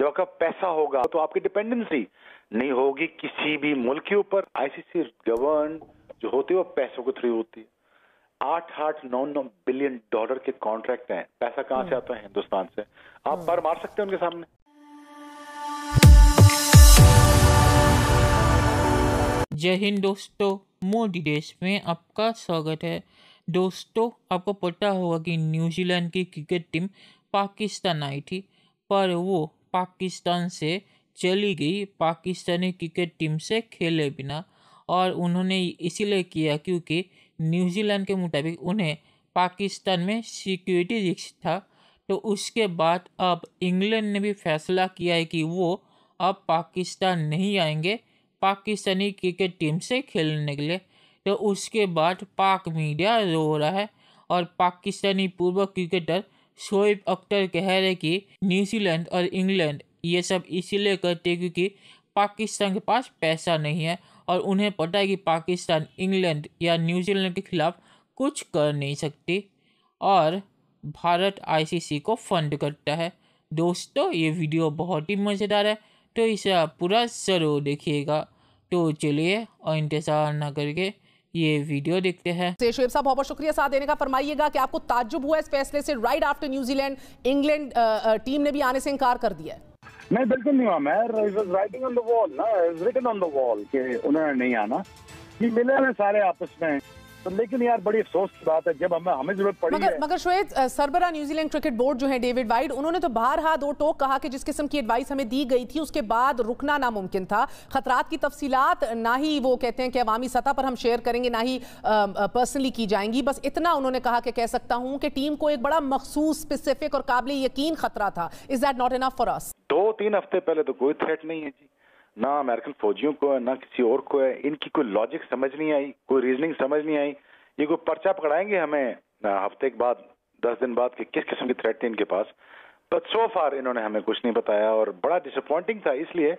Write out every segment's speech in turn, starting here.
जब आपका पैसा होगा तो आपकी डिपेंडेंसी नहीं होगी किसी भी मुल्क के ऊपर आईसीसी गवर्न जो होती है वो पैसों के थ्रू होती है आठ आठ नौ नौ बिलियन डॉलर के कॉन्ट्रैक्ट हैं पैसा कहां से हम्म। आता है हिंदुस्तान से आप पर हम्म। मार सकते हैं उनके सामने जय हिंद दोस्तों मोदी देश में आपका स्वागत है दोस्तों आपको पता होगा कि न्यूजीलैंड की क्रिकेट टीम पाकिस्तान आई थी पर वो पाकिस्तान से चली गई पाकिस्तानी क्रिकेट टीम से खेले बिना और उन्होंने इसीलिए किया क्योंकि न्यूजीलैंड के मुताबिक उन्हें पाकिस्तान में सिक्योरिटी रिक्स था तो उसके बाद अब इंग्लैंड ने भी फैसला किया है कि वो अब पाकिस्तान नहीं आएंगे पाकिस्तानी क्रिकेट टीम से खेलने के लिए तो उसके बाद पाक मीडिया रो रहा है और पाकिस्तानी पूर्व क्रिकेटर शोएब अख्तर कह रहे कि न्यूजीलैंड और इंग्लैंड ये सब इसीलिए करते क्योंकि पाकिस्तान के पास पैसा नहीं है और उन्हें पता है कि पाकिस्तान इंग्लैंड या न्यूजीलैंड के खिलाफ कुछ कर नहीं सकती और भारत आईसीसी को फंड करता है दोस्तों ये वीडियो बहुत ही मज़ेदार है तो इसे आप पूरा ज़रूर देखिएगा तो चलिए और इंतज़ार ना करके ये वीडियो देखते हैं तो शेब साहब बहुत बहुत शुक्रिया साथ देने का फरमाइएगा कि आपको ताज्जुब हुआ इस फैसले से right after New Zealand England team ने भी आने से इनकार कर दिया नहीं बिल्कुल नहीं हुआ मैं राइटिंग ऑन द वॉल ना रिटन ऑन द वॉल कि उन्होंने नहीं आना मिले हैं सारे आपस में तो लेकिन यार बड़ी अफसोस की बात है जब हमें हमें जरूरत पड़ी मगर, है मगर श्वेत सरबरा न्यूजीलैंड क्रिकेट बोर्ड जो है डेविड वाइड उन्होंने तो बाहर हाथ दो टोक कहा कि जिस किस्म की एडवाइस हमें दी गई थी उसके बाद रुकना नामुमकिन था खतरात की तफसीलात ना ही वो कहते हैं कि अवामी सतह पर हम शेयर करेंगे ना ही पर्सनली की जाएंगी बस इतना उन्होंने कहा कि कह सकता हूँ कि टीम को एक बड़ा मखसूस स्पेसिफिक और काबिल यकीन खतरा था is that not enough for us दो तीन हफ्ते पहले तो कोई थ्रेट नहीं है जी ना अमेरिकन फौजियों को है ना किसी और को है इनकी कोई लॉजिक समझ नहीं आई कोई रीजनिंग समझ नहीं आई ये कोई पर्चा पकड़ाएंगे हमें हफ्ते के बाद दस दिन बाद कि किस किस्म की थ्रेट थी इनके पास बट सो फार इन्होंने हमें कुछ नहीं बताया और बड़ा डिसअपॉइंटिंग था इसलिए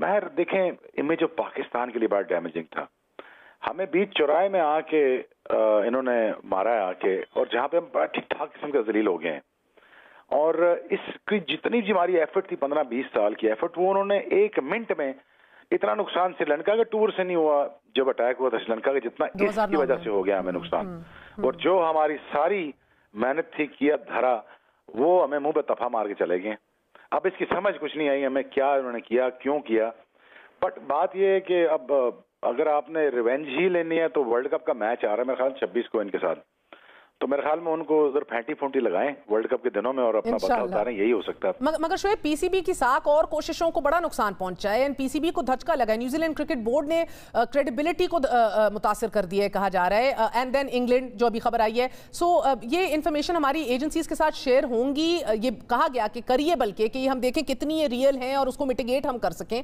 महर देखें इमेज जो पाकिस्तान के लिए बड़ा डैमेजिंग था हमें बीच चौराहे में आके इन्होंने मारा है आके और जहाँ पे हम बड़ा ठीक ठाक किस्म के जलील हो गए हैं और इसकी जितनी भी हमारी एफर्ट थी पंद्रह बीस साल की एफर्ट वो उन्होंने एक मिनट में इतना नुकसान श्रीलंका के टूर से नहीं हुआ जब अटैक हुआ था श्रीलंका का जितना इसकी वजह से हो गया हमें हम्म, नुकसान हम्म। और जो हमारी सारी मेहनत थी किया धरा वो हमें मुंह पे तफा मार के चले गए अब इसकी समझ कुछ नहीं आई हमें क्या उन्होंने किया क्यों किया बट बात यह है कि अब अगर आपने रिवेंज ही लेनी है तो वर्ल्ड कप का मैच आ रहा है मेरे ख्याल छब्बीस को इनके साथ तो मेरे ख्याल में उनको उधर फेंटी फूंटी लगाएं वर्ल्ड कप के दिनों में और अपना बदला उतारें यही हो सकता है मगर शोएब पीसीबी की साख और कोशिशों को बड़ा नुकसान पहुंचा है एंड पीसीबी को धचका लगा न्यूजीलैंड क्रिकेट बोर्ड ने क्रेडिबिलिटी को मुतासर कर दिया है कहा जा रहा है एंड देन इंग्लैंड जो अभी खबर आई है सो ये इन्फॉर्मेशन हमारी एजेंसीज के साथ शेयर होंगी ये कहा गया कि करिए बल्कि कि हम देखें कितनी ये रियल है और उसको मिटिगेट हम कर सकें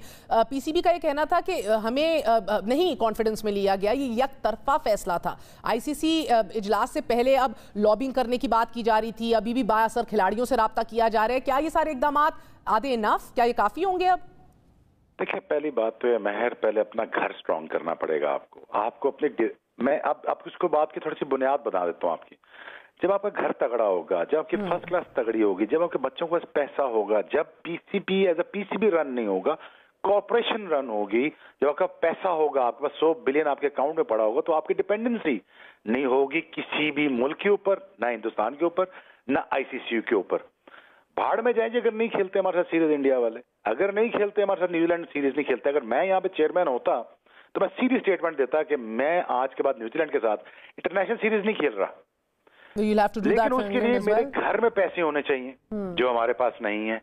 पीसीबी का ये कहना था कि हमें नहीं कॉन्फिडेंस में लिया गया ये यक तरफा फैसला था आईसीसी इजलास से पहले अब लॉबिंग करने की बात की जा रही थी अभी भी बासर खिलाड़ियों से रबता किया जा रहा है क्या ये सारे इकदाम आधे इनफ क्या ये काफ़ी होंगे अब देखिए पहली बात तो है महर पहले अपना घर स्ट्रांग करना पड़ेगा आपको आपको अपने मैं अब आप उसको बात की थोड़ी सी बुनियाद बना देता हूँ आपकी जब आपका घर तगड़ा होगा जब आपकी फर्स्ट हम्म। क्लास तगड़ी होगी जब आपके बच्चों के पास पैसा होगा जब PCB as a PCB run नहीं होगा कॉरपोरेशन रन होगी जब आपका पैसा होगा आपके पास सौ बिलियन आपके अकाउंट में पड़ा होगा तो आपकी डिपेंडेंसी नहीं होगी किसी भी मुल्क के ऊपर ना हिंदुस्तान के ऊपर ना आईसीसी के ऊपर भाड़ में जाएंगे अगर नहीं खेलते हमारे साथ सीरीज इंडिया वाले अगर नहीं खेलते हमारे साथ न्यूजीलैंड सीरीज नहीं खेलते अगर मैं यहाँ पे चेयरमैन होता तो मैं सीधी स्टेटमेंट देता कि मैं आज के बाद न्यूजीलैंड के साथ इंटरनेशनल सीरीज नहीं खेल रहा लेकिन उसके लिए मेरे घर में पैसे होने चाहिए hmm. जो हमारे पास नहीं है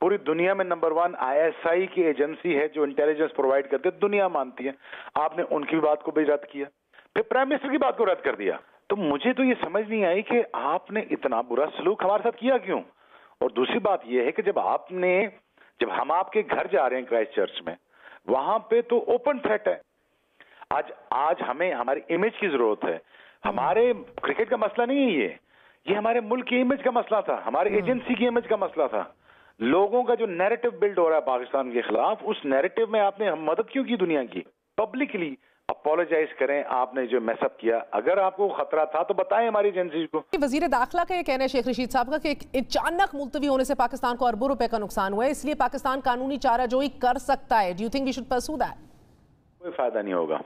पूरी दुनिया में नंबर वन आईएसआई की एजेंसी है जो इंटेलिजेंस प्रोवाइड करती है दुनिया मानती है आपने उनकी बात को भी रद्द किया फिर प्राइम मिनिस्टर की बात को रद्द कर दिया तो मुझे तो ये समझ नहीं आई कि आपने इतना बुरा सलूक हमारे साथ किया क्यों और दूसरी बात यह है कि जब आपने जब हम आपके घर जा रहे हैं क्राइस्ट चर्च में वहां पे तो ओपन थ्रेट है आज आज हमें हमारी इमेज की जरूरत है हमारे क्रिकेट का मसला नहीं है ये ये हमारे मुल्क की इमेज का मसला था हमारे एजेंसी हम्म। की इमेज का मसला था लोगों का जो नैरेटिव बिल्ड हो रहा है पाकिस्तान के खिलाफ उस नैरेटिव में आपने मदद क्यों की दुनिया की पब्लिकली अपोलोजाइज करें आपने जो मैसअप किया अगर आपको खतरा था तो बताएं हमारी एजेंसी को वजीर दाखिला का ये कहना है शेख रशीद साहब का कि अचानक मुलतवी होने से पाकिस्तान को अरबों रुपए का नुकसान हुआ है इसलिए पाकिस्तान कानूनी चारा जोई कर सकता है do think we should pursue that कोई फायदा नहीं होगा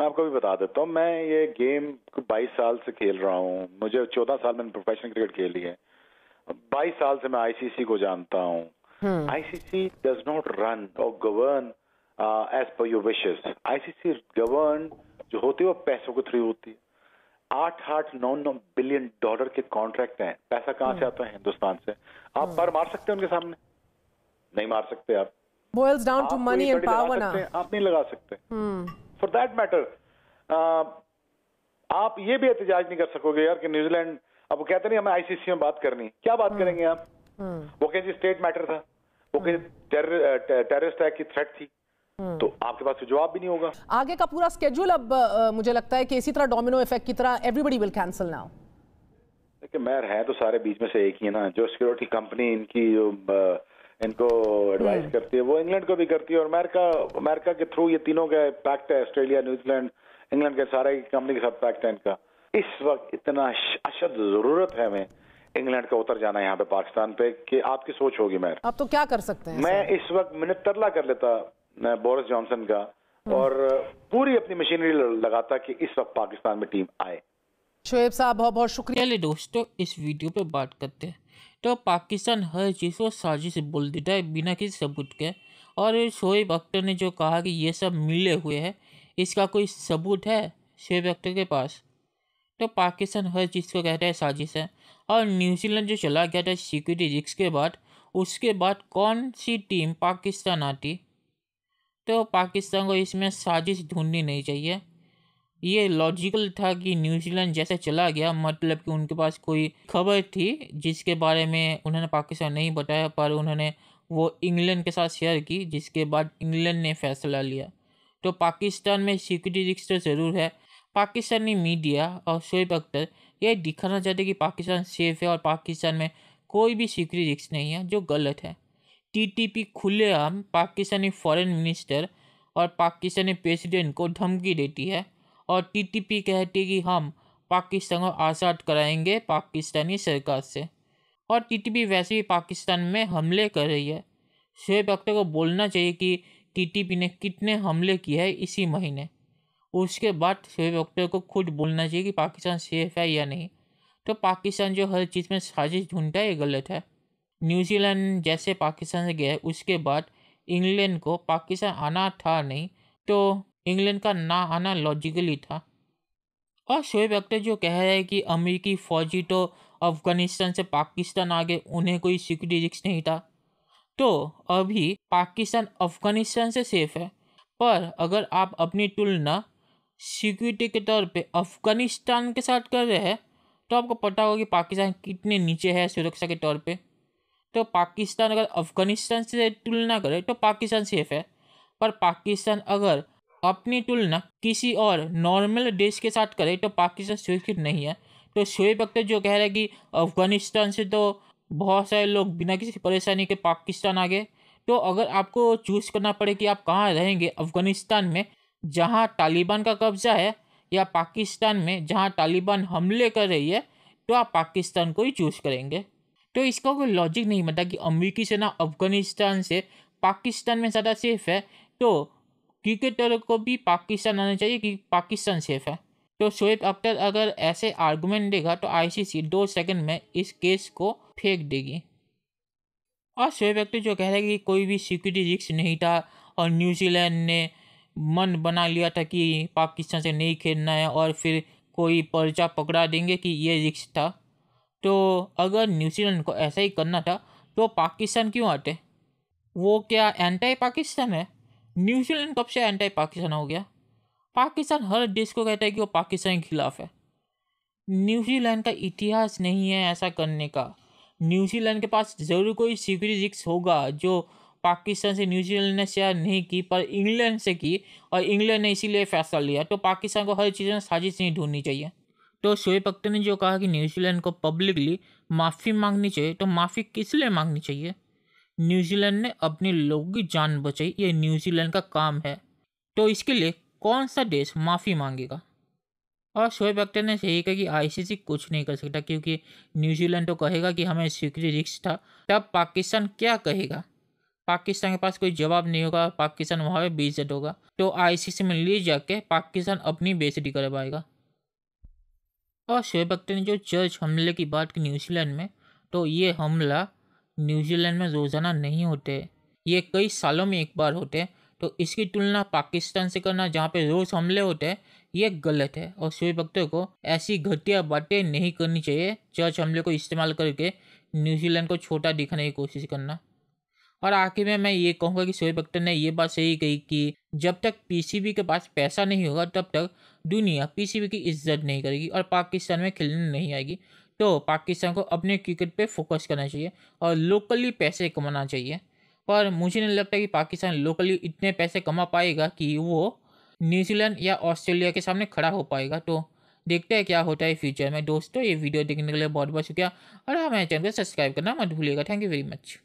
मैं आपको भी बता देता हूँ मैं ये गेम 22 साल से खेल रहा हूँ मुझे 14 साल मैंने प्रोफेशनल क्रिकेट खेली है बाईस साल से मैं आईसीसी को जानता हूँ आईसीसी डज नॉट रन और गवर्न एज पर योर विशेष आईसीसी गवर्न जो होती है वो पैसों के थ्रू होती है आठ आठ नौ नौ बिलियन डॉलर के कॉन्ट्रैक्ट हैं पैसा कहाँ से हम्म। आता है हिंदुस्तान से आप पर हम्म। मार सकते हैं उनके सामने नहीं मार सकते आप boils down to money and power ना आप नहीं लगा सकते फॉर दैट मैटर आप ये भी एहतजाज नहीं कर सकोगे यार कि न्यूजीलैंड अब वो कहते नहीं हमें आईसीसी में बात करनी क्या बात हम्म। करेंगे आप हम्म। वो कह स्टेट मैटर था वो कह टेररिस्ट अटैक की थ्रेट थी हम्म। तो आपके पास जवाब भी नहीं होगा आगे का पूरा स्केड्यूल अब मुझे लगता है कि इसी तरह डोमिनो इफेक्ट की तरह एवरीबडी विल कैंसिल नाउ देखिए मैर है तो सारे बीच में से एक ही है ना जो सिक्योरिटी कंपनी इनकी जो इनको एडवाइस करती है वो इंग्लैंड को भी करती है और अमेरिका अमेरिका के थ्रू ये तीनों का पैक्ट है ऑस्ट्रेलिया न्यूजीलैंड इंग्लैंड के सारे कंपनी के साथ पैक्ट है इनका इस वक्त इतना अशद जरूरत है हमें इंग्लैंड का उतर जाना यहाँ पे पाकिस्तान पे कि आपकी सोच होगी मैं आप तो क्या कर सकते हैं मैं इस वक्त मिनट तरला कर लेता बोरिस जॉनसन का हम्म। और पूरी अपनी मशीनरी लगाता कि इस वक्त पाकिस्तान में टीम आए शोएब साहब बहुत बहुत शुक्रिया ले दोस्तों इस वीडियो पे बात करते हैं तो पाकिस्तान हर चीज़ को साजिश बोल देता है बिना किसी सबूत के और शोएब अख्तर ने जो कहा कि ये सब मिले हुए हैं इसका कोई सबूत है शोएब अख्तर के पास तो पाकिस्तान हर चीज़ को कहता है साजिश है और न्यूजीलैंड जो चला गया था सिक्योरिटी रिक्स के बाद उसके बाद कौन सी टीम पाकिस्तान आती तो पाकिस्तान को इसमें साजिश ढूंढनी नहीं चाहिए ये लॉजिकल था कि न्यूजीलैंड जैसे चला गया मतलब कि उनके पास कोई खबर थी जिसके बारे में उन्होंने पाकिस्तान नहीं बताया पर उन्होंने वो इंग्लैंड के साथ शेयर की जिसके बाद इंग्लैंड ने फैसला लिया तो पाकिस्तान में सिक्योरिटी रिक्स तो ज़रूर है पाकिस्तानी मीडिया और शोएब अख्तर ये दिखाना चाहते कि पाकिस्तान सेफ है और पाकिस्तान में कोई भी सीक्रेट रिक्स नहीं है जो गलत है टीटीपी खुलेआम पाकिस्तानी फॉरेन मिनिस्टर और पाकिस्तानी प्रेसिडेंट को धमकी देती है और टीटीपी कहती है कि हम पाकिस्तान को आज़ाद कराएंगे पाकिस्तानी सरकार से और टीटीपी वैसे भी पाकिस्तान में हमले कर रही है शोएब अख्तर को बोलना चाहिए कि टीटीपी ने कितने हमले किए हैं इसी महीने उसके बाद शोएब अख्तर को खुद बोलना चाहिए कि पाकिस्तान सेफ है या नहीं तो पाकिस्तान जो हर चीज़ में साजिश ढूंढता है ये गलत है न्यूजीलैंड जैसे पाकिस्तान से गया उसके बाद इंग्लैंड को पाकिस्तान आना था नहीं तो इंग्लैंड का ना आना लॉजिकली था और शोएब अख्तर जो कह रहे हैं कि अमेरिकी फ़ौजी तो अफ़गानिस्तान से पाकिस्तान आ गए उन्हें कोई सिक्योरिटी रिक्स नहीं था तो अभी पाकिस्तान अफ़गानिस्तान से सेफ़ है पर अगर आप अपनी तुलना सिक्योरिटी के तौर पे अफ़गानिस्तान के साथ कर रहे हैं तो आपको पता होगा कि पाकिस्तान कितने नीचे है सुरक्षा के तौर पे तो पाकिस्तान अगर अफ़गानिस्तान से तुलना करे तो पाकिस्तान सेफ है पर पाकिस्तान अगर अपनी तुलना किसी और नॉर्मल देश के साथ करे तो पाकिस्तान सुरक्षित नहीं है तो शोएब अख्तर जो कह रहे हैं कि अफ़गानिस्तान से तो बहुत सारे लोग बिना किसी परेशानी के पाकिस्तान आ गए तो अगर आपको चूज़ करना पड़े कि आप कहाँ रहेंगे अफ़गानिस्तान में जहां तालिबान का कब्जा है या पाकिस्तान में जहां तालिबान हमले कर रही है तो आप पाकिस्तान को ही चूज़ करेंगे तो इसका कोई लॉजिक नहीं बनता कि अमेरिकी सेना अफगानिस्तान से पाकिस्तान में ज़्यादा सेफ है तो क्रिकेटर को भी पाकिस्तान आना चाहिए कि पाकिस्तान सेफ है तो शोएब अख्तर अगर ऐसे आर्गूमेंट देगा तो आईसीसी दो सेकंड में इस केस को फेंक देगी और शोएब अख्तर जो कह रहे हैं कि कोई भी सिक्योरिटी रिक्स नहीं था और न्यूजीलैंड ने मन बना लिया था कि पाकिस्तान से नहीं खेलना है और फिर कोई पर्चा पकड़ा देंगे कि ये रिक्स था तो अगर न्यूजीलैंड को ऐसा ही करना था तो पाकिस्तान क्यों आते वो क्या एंटी पाकिस्तान है न्यूजीलैंड कब से एंटी पाकिस्तान हो गया पाकिस्तान हर देश को कहता है कि वो पाकिस्तान के खिलाफ है न्यूजीलैंड का इतिहास नहीं है ऐसा करने का न्यूजीलैंड के पास ज़रूर कोई सीक्रेट रिक्स होगा जो पाकिस्तान से न्यूजीलैंड ने शेयर नहीं की पर इंग्लैंड से की और इंग्लैंड ने इसीलिए फैसला लिया तो पाकिस्तान को हर चीज़ में साजिश नहीं ढूंढनी चाहिए तो शोएब अख्तर ने जो कहा कि न्यूजीलैंड को पब्लिकली माफ़ी मांगनी चाहिए तो माफ़ी किस लिए मांगनी चाहिए न्यूजीलैंड ने अपने लोगों की जान बचाई ये न्यूजीलैंड का काम है तो इसके लिए कौन सा देश माफ़ी मांगेगा और शोएब अख्तर ने सही कहा कि आईसीसी कुछ नहीं कर सकता क्योंकि न्यूजीलैंड तो कहेगा कि हमें सिक्योरिटी रिक्स था तब पाकिस्तान क्या कहेगा पाकिस्तान के पास कोई जवाब नहीं होगा पाकिस्तान वहाँ पे बेजत होगा तो आईसीसी में ले जाके पाकिस्तान अपनी बेजती कर पाएगा और शोएब अख्तर ने जो चर्च हमले की बात की न्यूजीलैंड में तो ये हमला न्यूजीलैंड में रोज़ाना नहीं होते ये कई सालों में एक बार होते तो इसकी तुलना पाकिस्तान से करना जहाँ पर रोज़ हमले होते हैं ये गलत है और शोएब अख्तर को ऐसी घटिया बातें नहीं करनी चाहिए चर्च हमले को इस्तेमाल करके न्यूजीलैंड को छोटा दिखाने की कोशिश करना और आखिर में मैं ये कहूँगा कि शोएब अख्तर ने ये बात सही कही कि जब तक पीसीबी के पास पैसा नहीं होगा तब तक दुनिया पीसीबी की इज्जत नहीं करेगी और पाकिस्तान में खेलने नहीं आएगी तो पाकिस्तान को अपने क्रिकेट पे फोकस करना चाहिए और लोकली पैसे कमाना चाहिए पर मुझे नहीं लगता कि पाकिस्तान लोकली इतने पैसे कमा पाएगा कि वो न्यूजीलैंड या ऑस्ट्रेलिया के सामने खड़ा हो पाएगा तो देखते हैं क्या होता है फ्यूचर में दोस्तों ये वीडियो देखने के लिए बहुत बहुत शुक्रिया और हमारे हाँ, चैनल को सब्सक्राइब करना मत भूलिएगा थैंक यू वेरी मच